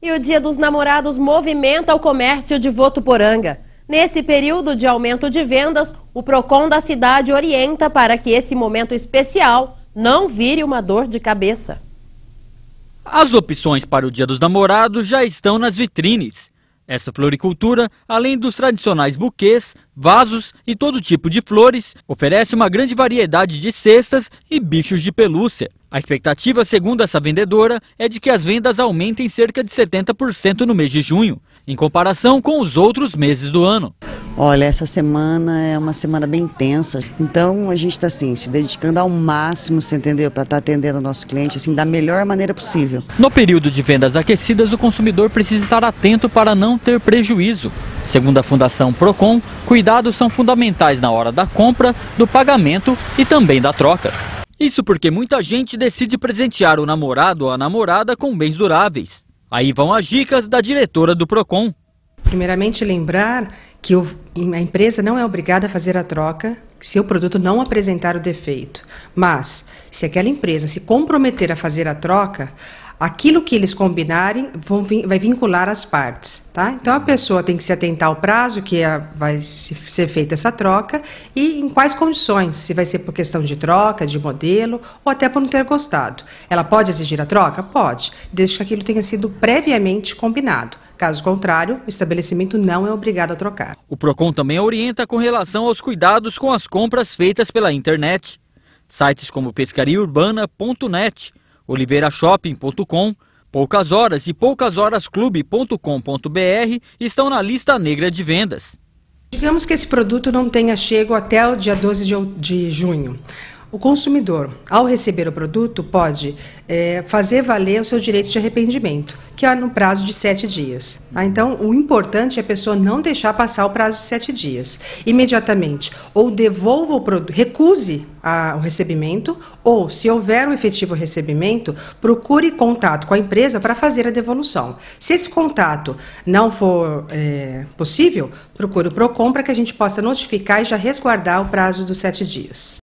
E o Dia dos Namorados movimenta o comércio de Votuporanga. Nesse período de aumento de vendas, o PROCON da cidade orienta para que esse momento especial não vire uma dor de cabeça. As opções para o Dia dos Namorados já estão nas vitrines. Essa floricultura, além dos tradicionais buquês, vasos e todo tipo de flores, oferece uma grande variedade de cestas e bichos de pelúcia. A expectativa, segundo essa vendedora, é de que as vendas aumentem cerca de 70% no mês de junho, em comparação com os outros meses do ano. Olha, essa semana é uma semana bem intensa, então a gente está assim, se dedicando ao máximo, você entendeu? Para estar tá atendendo o nosso cliente assim da melhor maneira possível. No período de vendas aquecidas, o consumidor precisa estar atento para não ter prejuízo. Segundo a Fundação Procon, cuidados são fundamentais na hora da compra, do pagamento e também da troca. Isso porque muita gente decide presentear o namorado ou a namorada com bens duráveis. Aí vão as dicas da diretora do Procon. Primeiramente, lembrar que a empresa não é obrigada a fazer a troca se o produto não apresentar o defeito. Mas, se aquela empresa se comprometer a fazer a troca, aquilo que eles combinarem vai vincular as partes. Tá? Então, a pessoa tem que se atentar ao prazo que a, vai se, ser feita essa troca e em quais condições, se vai ser por questão de troca, de modelo ou até por não ter gostado. Ela pode exigir a troca? Pode, desde que aquilo tenha sido previamente combinado. Caso contrário, o estabelecimento não é obrigado a trocar. O PROCON também orienta com relação aos cuidados com as compras feitas pela internet. Sites como pescariaurbana.net, oliveirashopping.com, poucas horas e poucashorasclube.com.br estão na lista negra de vendas. Digamos que esse produto não tenha chego até o dia 12 de, de junho. O consumidor, ao receber o produto, pode é, fazer valer o seu direito de arrependimento, que é no prazo de sete dias. Tá? Então, o importante é a pessoa não deixar passar o prazo de sete dias. Imediatamente, ou devolva o produto, recuse a, o recebimento, ou, se houver um efetivo recebimento, procure contato com a empresa para fazer a devolução. Se esse contato não for é, possível, procure o PROCON para que a gente possa notificar e já resguardar o prazo dos sete dias.